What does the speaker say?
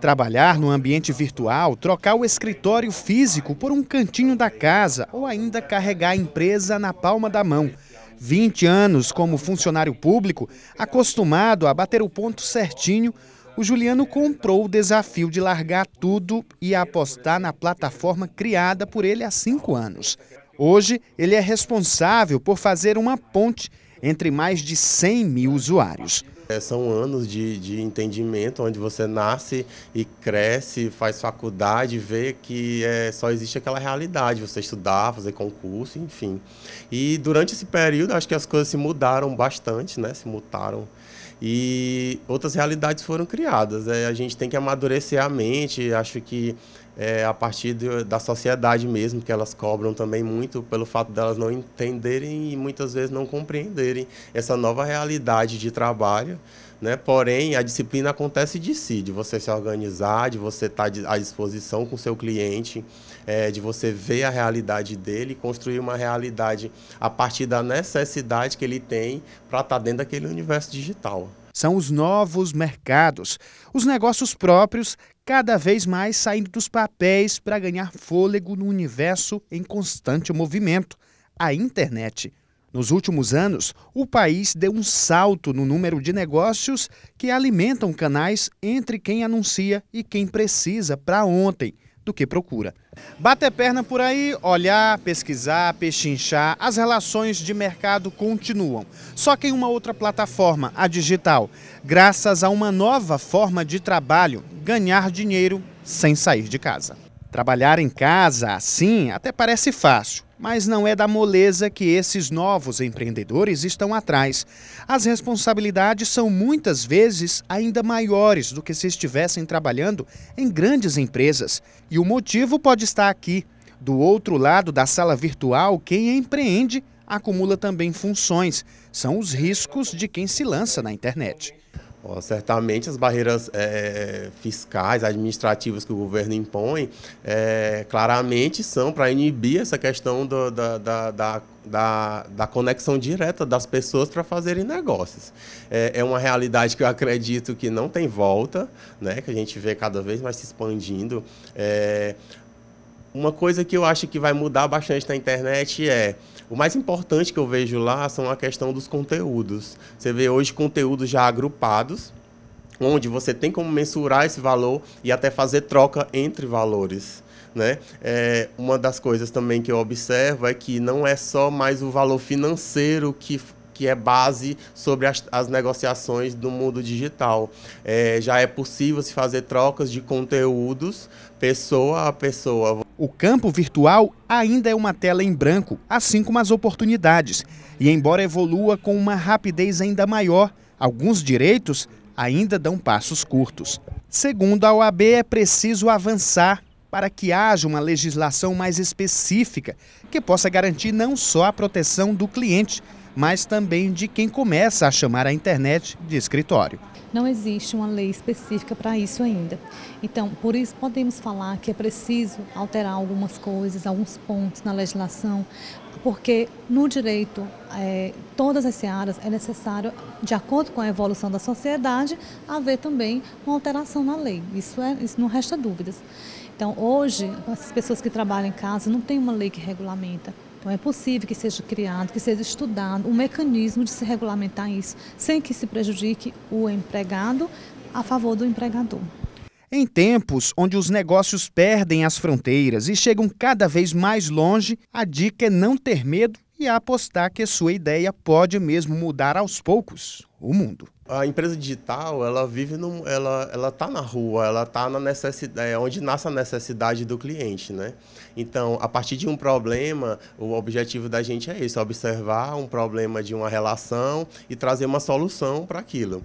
Trabalhar no ambiente virtual, trocar o escritório físico por um cantinho da casa ou ainda carregar a empresa na palma da mão. 20 anos como funcionário público, acostumado a bater o ponto certinho, o Juliano comprou o desafio de largar tudo e apostar na plataforma criada por ele há cinco anos. Hoje, ele é responsável por fazer uma ponte entre mais de 100 mil usuários. É, são anos de, de entendimento onde você nasce e cresce, faz faculdade, vê que é, só existe aquela realidade, você estudar, fazer concurso, enfim. E durante esse período, acho que as coisas se mudaram bastante, né? Se mutaram e outras realidades foram criadas. É, a gente tem que amadurecer a mente. Acho que é, a partir de, da sociedade mesmo, que elas cobram também muito pelo fato delas não entenderem e muitas vezes não compreenderem essa nova realidade de trabalho. Né? Porém, a disciplina acontece de si, de você se organizar, de você tá estar à disposição com o seu cliente, é, de você ver a realidade dele, construir uma realidade a partir da necessidade que ele tem para estar tá dentro daquele universo digital. São os novos mercados, os negócios próprios cada vez mais saindo dos papéis para ganhar fôlego no universo em constante movimento a internet. Nos últimos anos, o país deu um salto no número de negócios que alimentam canais entre quem anuncia e quem precisa para ontem do que procura. Bater perna por aí, olhar, pesquisar, pechinchar, as relações de mercado continuam. Só que em uma outra plataforma, a digital, graças a uma nova forma de trabalho, ganhar dinheiro sem sair de casa. Trabalhar em casa, assim, até parece fácil. Mas não é da moleza que esses novos empreendedores estão atrás. As responsabilidades são muitas vezes ainda maiores do que se estivessem trabalhando em grandes empresas. E o motivo pode estar aqui. Do outro lado da sala virtual, quem empreende acumula também funções. São os riscos de quem se lança na internet certamente as barreiras é, fiscais, administrativas que o governo impõe, é, claramente são para inibir essa questão do, da, da, da, da, da, conexão direta das pessoas para fazerem negócios. É, é, uma realidade que eu acredito que não tem volta, né, que a gente vê cada vez mais se expandindo. É, uma coisa que eu acho que vai mudar bastante na internet é o mais importante que eu vejo lá são a questão dos conteúdos. Você vê hoje conteúdos já agrupados, onde você tem como mensurar esse valor e até fazer troca entre valores. Né? É, uma das coisas também que eu observo é que não é só mais o valor financeiro que que é base sobre as, as negociações do mundo digital. É, já é possível se fazer trocas de conteúdos pessoa a pessoa. O campo virtual ainda é uma tela em branco, assim como as oportunidades. E embora evolua com uma rapidez ainda maior, alguns direitos ainda dão passos curtos. Segundo a OAB, é preciso avançar para que haja uma legislação mais específica que possa garantir não só a proteção do cliente, mas também de quem começa a chamar a internet de escritório. Não existe uma lei específica para isso ainda. Então, por isso podemos falar que é preciso alterar algumas coisas, alguns pontos na legislação, porque no direito, é, todas as áreas é necessário, de acordo com a evolução da sociedade, haver também uma alteração na lei. Isso, é, isso não resta dúvidas. Então, hoje, as pessoas que trabalham em casa não tem uma lei que regulamenta. Então, é possível que seja criado, que seja estudado um mecanismo de se regulamentar isso, sem que se prejudique o empregado a favor do empregador. Em tempos onde os negócios perdem as fronteiras e chegam cada vez mais longe, a dica é não ter medo e a apostar que sua ideia pode mesmo mudar aos poucos o mundo. A empresa digital, ela vive no, ela ela tá na rua, ela tá na necessidade, é, onde nasce a necessidade do cliente, né? Então, a partir de um problema, o objetivo da gente é esse, observar um problema de uma relação e trazer uma solução para aquilo.